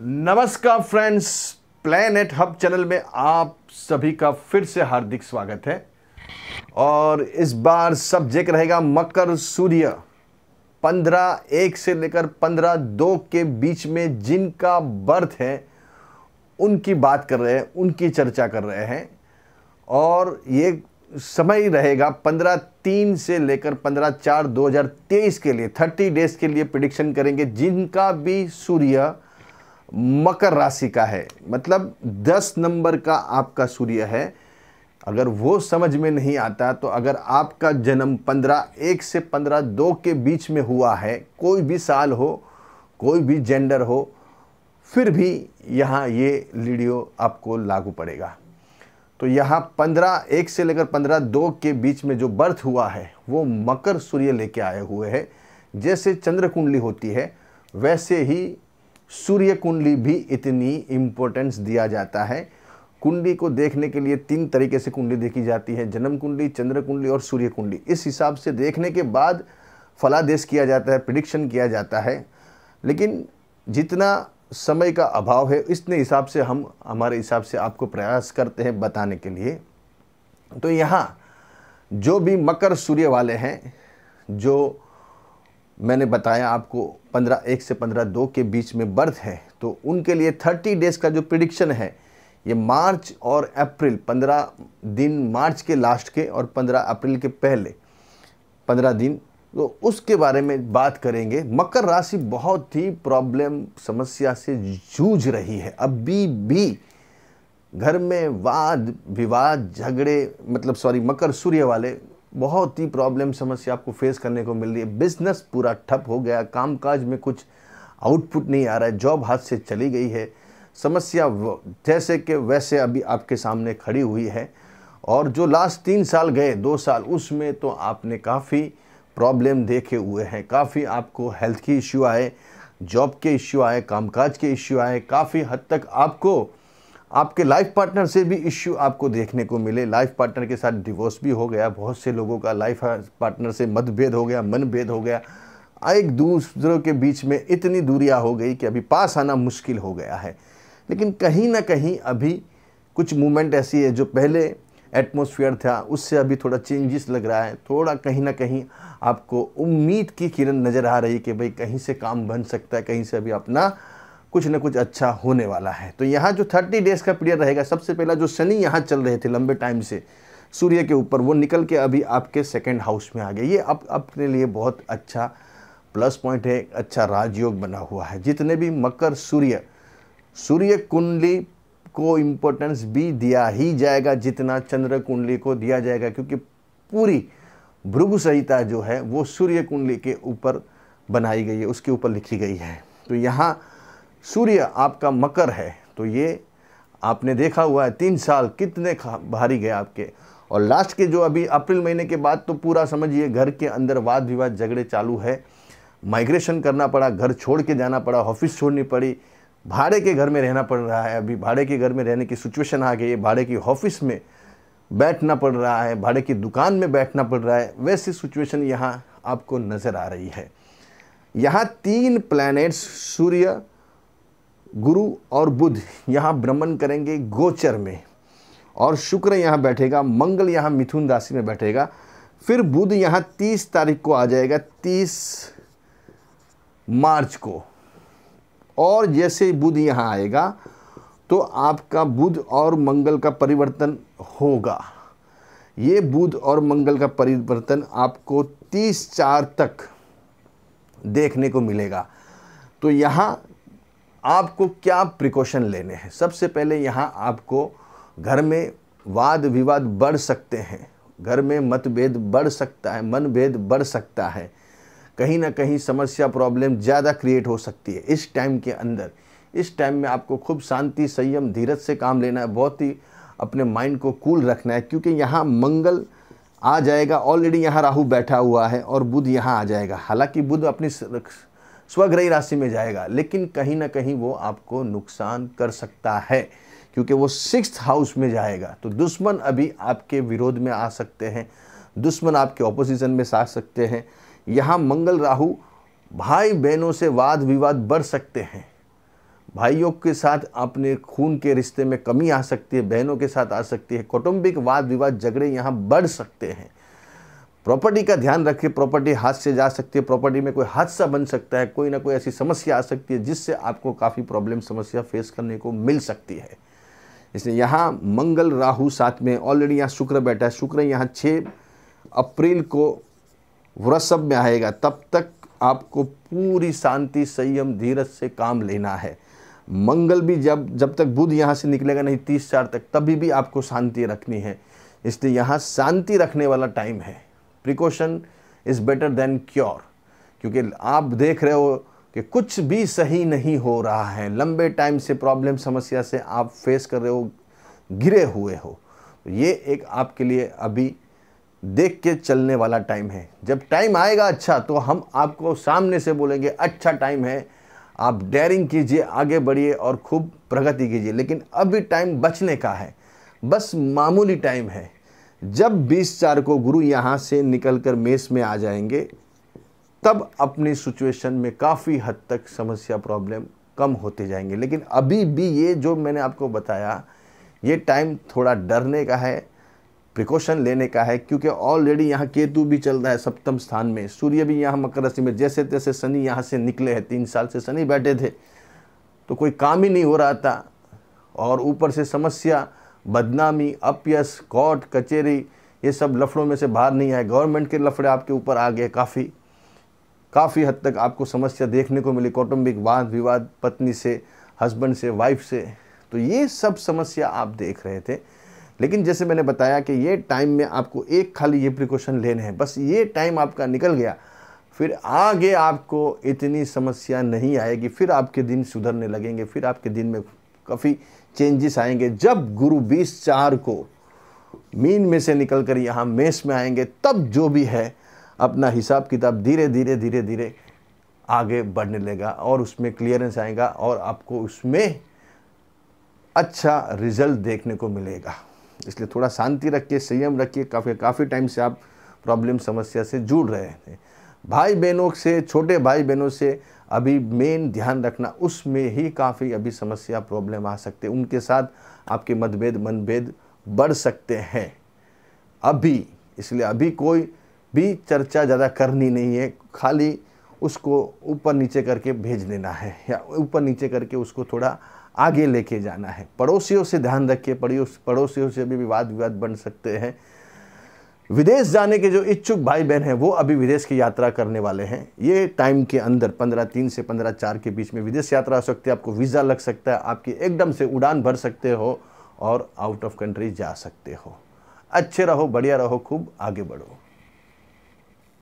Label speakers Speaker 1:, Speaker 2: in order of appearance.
Speaker 1: नमस्कार friends planet hub channel में आप सभी का फिर से हार्दिक स्वागत है और इस बार सब्जेक्ट रहेगा मकर सूर्य पंद्रह एक से लेकर पंद्रह दो के बीच में जिनका बर्थ है उनकी बात कर रहे हैं उनकी चर्चा कर रहे हैं और ये समय रहेगा पंद्रह तीन से लेकर पंद्रह चार दो हजार तेईस के लिए थर्टी डेज के लिए प्रिडिक्शन करेंगे जिनका भी सूर्य मकर राशि का है मतलब दस नंबर का आपका सूर्य है अगर वो समझ में नहीं आता तो अगर आपका जन्म पंद्रह एक से पंद्रह दो के बीच में हुआ है कोई भी साल हो कोई भी जेंडर हो फिर भी यहाँ ये वीडियो आपको लागू पड़ेगा तो यहाँ पंद्रह एक से लेकर पंद्रह दो के बीच में जो बर्थ हुआ है वो मकर सूर्य लेके आए हुए है जैसे चंद्र कुंडली होती है वैसे ही सूर्य कुंडली भी इतनी इम्पोर्टेंस दिया जाता है कुंडली को देखने के लिए तीन तरीके से कुंडली देखी जाती है जन्म कुंडली चंद्र कुंडली और सूर्य कुंडली इस हिसाब से देखने के बाद फलादेश किया जाता है प्रिडिक्शन किया जाता है लेकिन जितना समय का अभाव है इसने हिसाब से हम हमारे हिसाब से आपको प्रयास करते हैं बताने के लिए तो यहाँ जो भी मकर सूर्य वाले हैं जो मैंने बताया आपको पंद्रह एक से पंद्रह दो के बीच में बर्थ है तो उनके लिए थर्टी डेज़ का जो प्रिडिक्शन है ये मार्च और अप्रैल पंद्रह दिन मार्च के लास्ट के और पंद्रह अप्रैल के पहले पंद्रह दिन तो उसके बारे में बात करेंगे मकर राशि बहुत ही प्रॉब्लम समस्या से जूझ रही है अभी भी घर में वाद विवाद झगड़े मतलब सॉरी मकर सूर्य वाले बहुत ही प्रॉब्लम समस्या आपको फेस करने को मिल रही है बिजनेस पूरा ठप हो गया कामकाज में कुछ आउटपुट नहीं आ रहा है जॉब हाथ से चली गई है समस्या जैसे कि वैसे अभी आपके सामने खड़ी हुई है और जो लास्ट तीन साल गए दो साल उसमें तो आपने काफ़ी प्रॉब्लम देखे हुए हैं काफ़ी आपको हेल्थ के इश्यू आए जॉब के इश्यू आए कामकाज के इश्यू आए काफ़ी हद तक आपको आपके लाइफ पार्टनर से भी इश्यू आपको देखने को मिले लाइफ पार्टनर के साथ डिवोर्स भी हो गया बहुत से लोगों का लाइफ पार्टनर से मतभेद हो गया मनभेद हो गया एक दूसरों के बीच में इतनी दूरियां हो गई कि अभी पास आना मुश्किल हो गया है लेकिन कहीं ना कहीं अभी कुछ मूवमेंट ऐसी है जो पहले एटमोसफियर था उससे अभी थोड़ा चेंजेस लग रहा है थोड़ा कहीं ना कहीं आपको उम्मीद की किरण नज़र आ रही है कि भाई कहीं से काम बन सकता है कहीं से अभी अपना कुछ ना कुछ अच्छा होने वाला है तो यहाँ जो थर्टी डेज़ का पीरियड रहेगा सबसे पहला जो शनि यहाँ चल रहे थे लंबे टाइम से सूर्य के ऊपर वो निकल के अभी आपके सेकेंड हाउस में आ गए ये अब अपने लिए बहुत अच्छा प्लस पॉइंट है अच्छा राजयोग बना हुआ है जितने भी मकर सूर्य सूर्य कुंडली को इम्पोर्टेंस भी दिया ही जाएगा जितना चंद्र कुंडली को दिया जाएगा क्योंकि पूरी भृगु संहिता जो है वो सूर्य कुंडली के ऊपर बनाई गई है उसके ऊपर लिखी गई है तो यहाँ सूर्य आपका मकर है तो ये आपने देखा हुआ है तीन साल कितने भारी गए आपके और लास्ट के जो अभी अप्रैल महीने के बाद तो पूरा समझिए घर के अंदर वाद विवाद झगड़े चालू है माइग्रेशन करना पड़ा घर छोड़ के जाना पड़ा ऑफिस छोड़नी पड़ी भाड़े के घर में रहना पड़ रहा है अभी भाड़े के घर में रहने की सिचुएशन आ गई है भाड़े की ऑफिस में बैठना पड़ रहा है भाड़े की दुकान में बैठना पड़ रहा है वैसी सिचुएशन यहाँ आपको नज़र आ रही है यहाँ तीन प्लैनेट्स सूर्य गुरु और बुध यहाँ भ्रमण करेंगे गोचर में और शुक्र यहाँ बैठेगा मंगल यहाँ मिथुन राशि में बैठेगा फिर बुध यहाँ तीस तारीख को आ जाएगा तीस मार्च को और जैसे बुध यहाँ आएगा तो आपका बुध और मंगल का परिवर्तन होगा ये बुध और मंगल का परिवर्तन आपको तीस चार तक देखने को मिलेगा तो यहाँ आपको क्या प्रिकॉशन लेने हैं सबसे पहले यहाँ आपको घर में वाद विवाद बढ़ सकते हैं घर में मतभेद बढ़ सकता है मनभेद बढ़ सकता है कहीं ना कहीं समस्या प्रॉब्लम ज़्यादा क्रिएट हो सकती है इस टाइम के अंदर इस टाइम में आपको खूब शांति संयम धीरज से काम लेना है बहुत ही अपने माइंड को कूल रखना है क्योंकि यहाँ मंगल आ जाएगा ऑलरेडी यहाँ राहु बैठा हुआ है और बुध यहाँ आ जाएगा हालांकि बुध अपनी स्वग्रही राशि में जाएगा लेकिन कहीं ना कहीं वो आपको नुकसान कर सकता है क्योंकि वो सिक्स हाउस में जाएगा तो दुश्मन अभी आपके विरोध में आ सकते हैं दुश्मन आपके ऑपोजिशन में आ सकते हैं यहाँ मंगल राहु भाई बहनों से वाद विवाद बढ़ सकते हैं भाइयों के साथ अपने खून के रिश्ते में कमी आ सकती है बहनों के साथ आ सकती है कौटुंबिक वाद विवाद झगड़े यहाँ बढ़ सकते हैं प्रॉपर्टी का ध्यान रखें प्रॉपर्टी हाथ से जा सकती है प्रॉपर्टी में कोई हादसा बन सकता है कोई ना कोई ऐसी समस्या आ सकती है जिससे आपको काफ़ी प्रॉब्लम समस्या फेस करने को मिल सकती है इसलिए यहाँ मंगल राहु साथ में ऑलरेडी यहाँ शुक्र बैठा है शुक्र यहाँ 6 अप्रैल को वृषभ में आएगा तब तक आपको पूरी शांति संयम धीरज से काम लेना है मंगल भी जब जब तक बुध यहाँ से निकलेगा नहीं तीस चार तक तभी भी आपको शांति रखनी है इसलिए यहाँ शांति रखने वाला टाइम है precaution is better than cure क्योंकि आप देख रहे हो कि कुछ भी सही नहीं हो रहा है लंबे टाइम से प्रॉब्लम समस्या से आप फेस कर रहे हो गिरे हुए हो तो ये एक आपके लिए अभी देख के चलने वाला टाइम है जब टाइम आएगा अच्छा तो हम आपको सामने से बोलेंगे अच्छा टाइम है आप डेयरिंग कीजिए आगे बढ़िए और खूब प्रगति कीजिए लेकिन अभी टाइम बचने का है बस मामूली टाइम है जब बीस चार को गुरु यहाँ से निकलकर मेष में आ जाएंगे तब अपनी सिचुएशन में काफ़ी हद तक समस्या प्रॉब्लम कम होते जाएंगे लेकिन अभी भी ये जो मैंने आपको बताया ये टाइम थोड़ा डरने का है प्रिकॉशन लेने का है क्योंकि ऑलरेडी यहाँ केतु भी चल रहा है सप्तम स्थान में सूर्य भी यहाँ मकर राशि में जैसे तैसे शनि यहाँ से निकले हैं तीन साल से शनि बैठे थे तो कोई काम ही नहीं हो रहा था और ऊपर से समस्या बदनामी अपयस कोर्ट कचेरी ये सब लफड़ों में से बाहर नहीं आए गवर्नमेंट के लफड़े आपके ऊपर आ गए काफ़ी काफ़ी हद तक आपको समस्या देखने को मिली कौटुंबिक वाद विवाद पत्नी से हस्बैंड से वाइफ से तो ये सब समस्या आप देख रहे थे लेकिन जैसे मैंने बताया कि ये टाइम में आपको एक खाली ये प्रिकॉशन लेने हैं बस ये टाइम आपका निकल गया फिर आगे आपको इतनी समस्या नहीं आएगी फिर आपके दिन सुधरने लगेंगे फिर आपके दिन में काफ़ी चेंजेस आएंगे जब गुरु बीस चार को मीन में से निकल कर यहाँ मेष में आएंगे तब जो भी है अपना हिसाब किताब धीरे धीरे धीरे धीरे आगे बढ़ने लगेगा और उसमें क्लियरेंस आएगा और आपको उसमें अच्छा रिजल्ट देखने को मिलेगा इसलिए थोड़ा शांति रखिए संयम रखिए काफ़ी काफ़ी टाइम से आप प्रॉब्लम समस्या से जुड़ रहे हैं भाई बहनों से छोटे भाई बहनों से अभी मेन ध्यान रखना उसमें ही काफ़ी अभी समस्या प्रॉब्लम आ सकते हैं उनके साथ आपके मतभेद मनभेद बढ़ सकते हैं अभी इसलिए अभी कोई भी चर्चा ज़्यादा करनी नहीं है खाली उसको ऊपर नीचे करके भेज देना है या ऊपर नीचे करके उसको थोड़ा आगे लेके जाना है पड़ोसियों से ध्यान रखिए पड़ोस पड़ोसियों से भी विवाद विवाद बन सकते हैं विदेश जाने के जो इच्छुक भाई बहन हैं वो अभी विदेश की यात्रा करने वाले हैं ये टाइम के अंदर पंद्रह तीन से पंद्रह चार के बीच में विदेश यात्रा हो सकती है आपको वीज़ा लग सकता है आपकी एकदम से उड़ान भर सकते हो और आउट ऑफ कंट्री जा सकते हो अच्छे रहो बढ़िया रहो खूब आगे बढ़ो